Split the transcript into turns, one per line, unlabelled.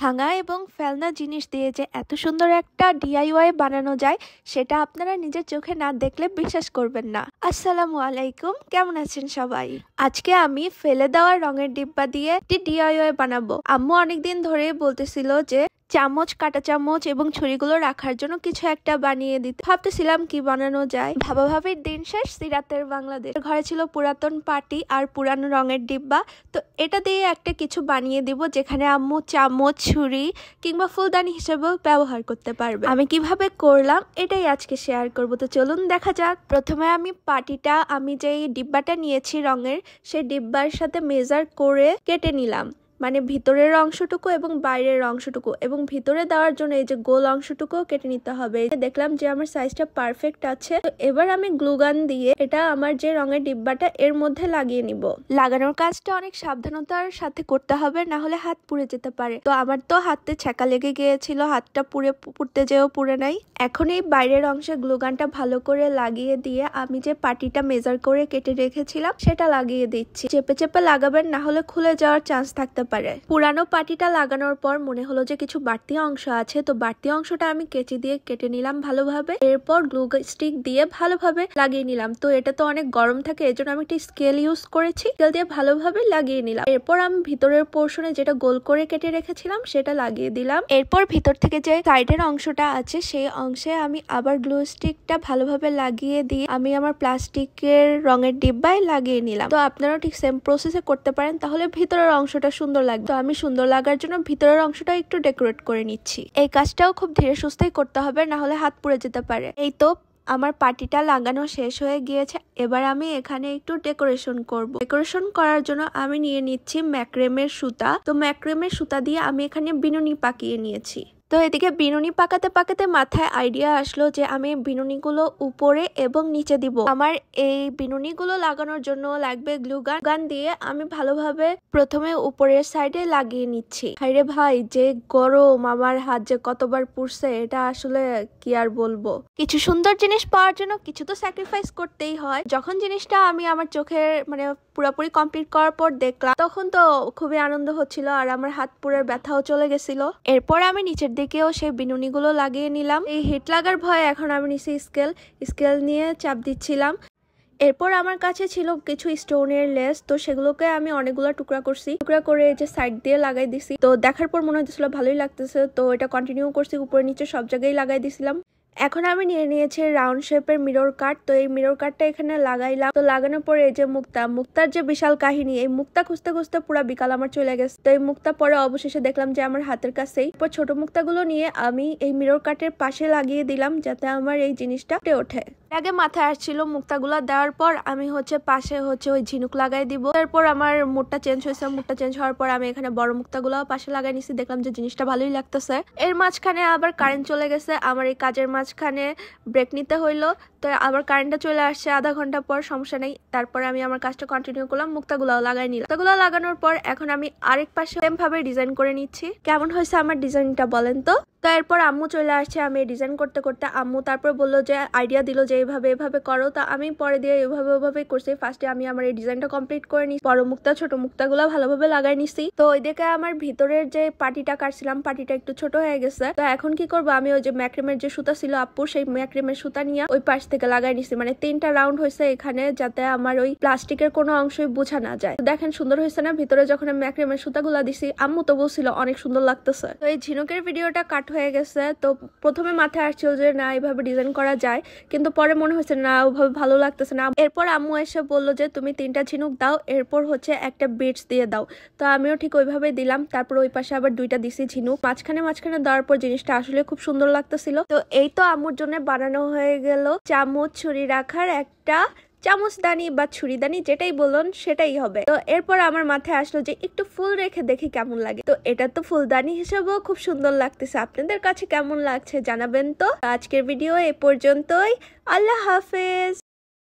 ভাঙা এবং ফেলনা জিনিস দিয়ে যে এত সুন্দর একটা ডিআইওয়াই বানানো যায় সেটা আপনারা নিজের চোখে না দেখলে বিশ্বাস করবেন না আসসালামু আলাইকুম কেমন আছেন সবাই আজকে আমি ফেলে দেওয়া রঙের ডিব্বা দিয়ে একটি ডিআইওয়াই বানাবো আম্মু অনেকদিন ধরেই বলতেছিল যে চামচ কাটা চামচ এবং ছুরিগুলো রাখার জন্য কিছু একটা বানিয়ে দিতে ভাবতেছিলাম কি বানানো যায় ভাবা ভাবির দিন শেষ সিরাতের বাংলাদেশ ঘরে ছিল পুরাতন পাটি আর পুরানো রঙের ডিব্বা তো এটা দিয়ে একটা কিছু বানিয়ে দিব যেখানে আম্মু চামচ ছুরি কিংবা ফুলদানি হিসেবেও ব্যবহার করতে পারবে আমি কিভাবে করলাম এটাই আজকে শেয়ার করব তো চলুন দেখা যাক প্রথমে আমি পাটিটা আমি যেই ডিব্বাটা নিয়েছি রঙের সেই ডিব্বার সাথে মেজার করে কেটে নিলাম মানে ভিতরের অংশটুকু এবং বাইরের অংশটুকু এবং ভিতরে দেওয়ার জন্য এই যে গোল অংশটুকুও কেটে নিতে হবে দেখলাম যে আমার সাইজটা পারফেক্ট আছে এবার আমি গ্লুগান দিয়ে এটা আমার যে রঙের ডিব্বাটা এর মধ্যে লাগিয়ে নিব লাগানোর কাজটা অনেক সাবধানতার সাথে করতে হবে না হলে হাত পুড়ে যেতে পারে তো আমার তো হাতে ছ্যাঁকা লেগে গিয়েছিল হাতটা পুড়ে পুড়তে যেও পুড়ে নাই এখন এই বাইরের অংশে গ্লুগানটা ভালো করে লাগিয়ে দিয়ে আমি যে পাটিটা মেজার করে কেটে রেখেছিলাম সেটা লাগিয়ে দিচ্ছি চেপে চেপে লাগাবেন না হলে খুলে যাওয়ার চান্স থাকতে পারে পুরানো পাটিটা লাগানোর পর মনে হলো যে কিছু বাড়তি অংশ আছে তো বাড়তি অংশটা আমি কেচি দিয়ে কেটে নিলাম ভালোভাবে এরপর গ্লু স্টিক দিয়ে ভালোভাবে লাগিয়ে নিলাম তো এটা তো অনেক গরম থাকে এজন্য আমি একটি স্কেল ইউজ করেছি স্কেল দিয়ে ভালোভাবে লাগিয়ে নিলাম এরপর আমি ভিতরের পোর্শনে যেটা গোল করে কেটে রেখেছিলাম সেটা লাগিয়ে দিলাম এরপর ভিতর থেকে যে সাইডের অংশটা আছে সেই অংশে আমি আবার গ্লু স্টিকটা ভালোভাবে লাগিয়ে দিয়ে আমি আমার প্লাস্টিকের রঙের ডিব্বায় লাগিয়ে নিলাম তো আপনারাও ঠিক সেম প্রসেসে করতে পারেন তাহলে ভিতরের অংশটা সুন্দর সুন্দর লাগবে তো আমি সুন্দর লাগার জন্য ভিতরের অংশটা একটু ডেকোরেট করে নিচ্ছি এই কাজটাও খুব ধীরে সুস্থই করতে হবে না হলে হাত পুড়ে যেতে পারে এই তো আমার পাটিটা লাগানো শেষ হয়ে গিয়েছে এবার আমি এখানে একটু ডেকোরেশন করব ডেকোরেশন করার জন্য আমি নিয়ে নিচ্ছি ম্যাক্রেমের সুতা তো ম্যাক্রেমের সুতা দিয়ে আমি এখানে বিনুনি পাকিয়ে নিয়েছি তো এদিকে বিনুনি পাকাতে পাকাতে মাথায় আইডিয়া আসলো যে আমি বিনুনিগুলো উপরে এবং নিচে দিব আমার এই বিনুনিগুলো লাগানোর জন্য লাগবে গ্লুগান গান দিয়ে আমি ভালোভাবে প্রথমে উপরের সাইডে লাগিয়ে নিচ্ছি হাইরে ভাই যে গরম আমার হাত যে কতবার পুড়ছে এটা আসলে কি আর বলবো কিছু সুন্দর জিনিস পাওয়ার জন্য কিছু তো স্যাক্রিফাইস করতেই হয় যখন জিনিসটা আমি আমার চোখের মানে পুরোপুরি কমপ্লিট করার পর দেখলাম তখন তো খুবই আনন্দ হচ্ছিল আর আমার হাত পুরের ব্যথাও চলে গেছিল এরপর আমি নিচের দিকেও সেই গুলো লাগিয়ে নিলাম এই হিট লাগার ভয়ে এখন আমি নিচে স্কেল স্কেল নিয়ে চাপ দিচ্ছিলাম এরপর আমার কাছে ছিল কিছু স্টোনের লেস তো সেগুলোকে আমি অনেকগুলো টুকরা করছি টুকরা করে যে সাইড দিয়ে লাগাই দিছি তো দেখার পর মনে হচ্ছিল ভালোই লাগতেছে তো এটা কন্টিনিউ করছি উপরে নিচে সব জায়গায় লাগাই দিছিলাম এখন আমি নিয়ে নিয়েছি রাউন্ড শেপের মিরর কাট তো এই মিরর কাটটা এখানে লাগাইলাম তো লাগানোর পরে এই যে মুক্তা মুক্তার যে বিশাল কাহিনী এই মুক্তা খুঁজতে খুঁজতে পুরো বিকাল আমার চলে গেছে তো এই মুক্তা পরে অবশেষে দেখলাম যে আমার হাতের কাছেই এরপর ছোট মুক্তাগুলো নিয়ে আমি এই মিরর কাটের পাশে লাগিয়ে দিলাম যাতে আমার এই জিনিসটা ওঠে আগে মাথায় আসছিল মুক্তাগুলা দেওয়ার পর আমি হচ্ছে পাশে হচ্ছে ওই ঝিনুক লাগাই দিব তারপর আমার মুডটা চেঞ্জ হয়েছে মুডটা চেঞ্জ হওয়ার পর আমি এখানে বড় মুক্তাগুলো পাশে লাগাই নিছি দেখলাম যে জিনিসটা ভালোই লাগতেছে এর মাঝখানে আবার কারেন্ট চলে গেছে আমার এই কাজের মাঝখানে ব্রেক নিতে হইলো তো আবার কারেন্টটা চলে আসছে আধা ঘন্টা পর সমস্যা নেই তারপর আমি আমার কাজটা কন্টিনিউ করলাম মুক্তাগুলাও লাগাই নিলাম মুক্তাগুলো লাগানোর পর এখন আমি আরেক পাশে সেম ভাবে ডিজাইন করে নিচ্ছি কেমন হয়েছে আমার ডিজাইনটা বলেন তো তো এরপর আম্মু চলে আসছে আমি ডিজাইন করতে করতে আম্মু তারপর বললো যে আইডিয়া দিল যে এইভাবে এভাবে করো তা আমি পরে দিয়ে এভাবে ওভাবে করছি ফার্স্টে আমি আমার এই ডিজাইনটা কমপ্লিট করে নিছি বড় মুক্তা ছোট মুক্তা গুলা ভালোভাবে লাগাই নিছি তো ওইদিকে আমার ভিতরের যে পাটিটা কাটছিলাম পাটিটা একটু ছোট হয়ে গেছে তো এখন কি করবো আমি ওই যে ম্যাক্রিমের যে সুতা ছিল আপু সেই ম্যাক্রেমের সুতা নিয়ে ওই পাশ থেকে লাগাই নিছি মানে তিনটা রাউন্ড হয়েছে এখানে যাতে আমার ওই প্লাস্টিকের কোনো অংশই বোঝা না যায় দেখেন সুন্দর হয়েছে না ভিতরে যখন আমি সুতা সুতাগুলা দিছি আম্মু তো বলছিল অনেক সুন্দর লাগতেছে তো এই ঝিনুকের ভিডিওটা কাট হয়ে গেছে তো প্রথমে মাথায় আসছিল যে না এইভাবে ডিজাইন করা যায় কিন্তু পরে মনে হয়েছে না ওভাবে ভালো লাগতেছে না এরপর আম্মু এসে বললো যে তুমি তিনটা ঝিনুক দাও এরপর হচ্ছে একটা বিটস দিয়ে দাও তো আমিও ঠিক ওইভাবে দিলাম তারপর ওই পাশে আবার দুইটা দিছি ঝিনুক মাঝখানে মাঝখানে দেওয়ার পর জিনিসটা আসলে খুব সুন্দর লাগতেছিল তো এই তো আম্মুর জন্য বানানো হয়ে গেল চামচ ছুরি রাখার একটা চামচদানি বা ছুরিদানি যেটাই বলুন সেটাই হবে তো এরপর আমার মাথায় আসলো যে একটু ফুল রেখে দেখি কেমন লাগে তো এটা তো ফুলদানি হিসাবেও খুব সুন্দর লাগতেছে আপনাদের কাছে কেমন লাগছে জানাবেন তো আজকের ভিডিও এ পর্যন্তই আল্লাহ হাফেজ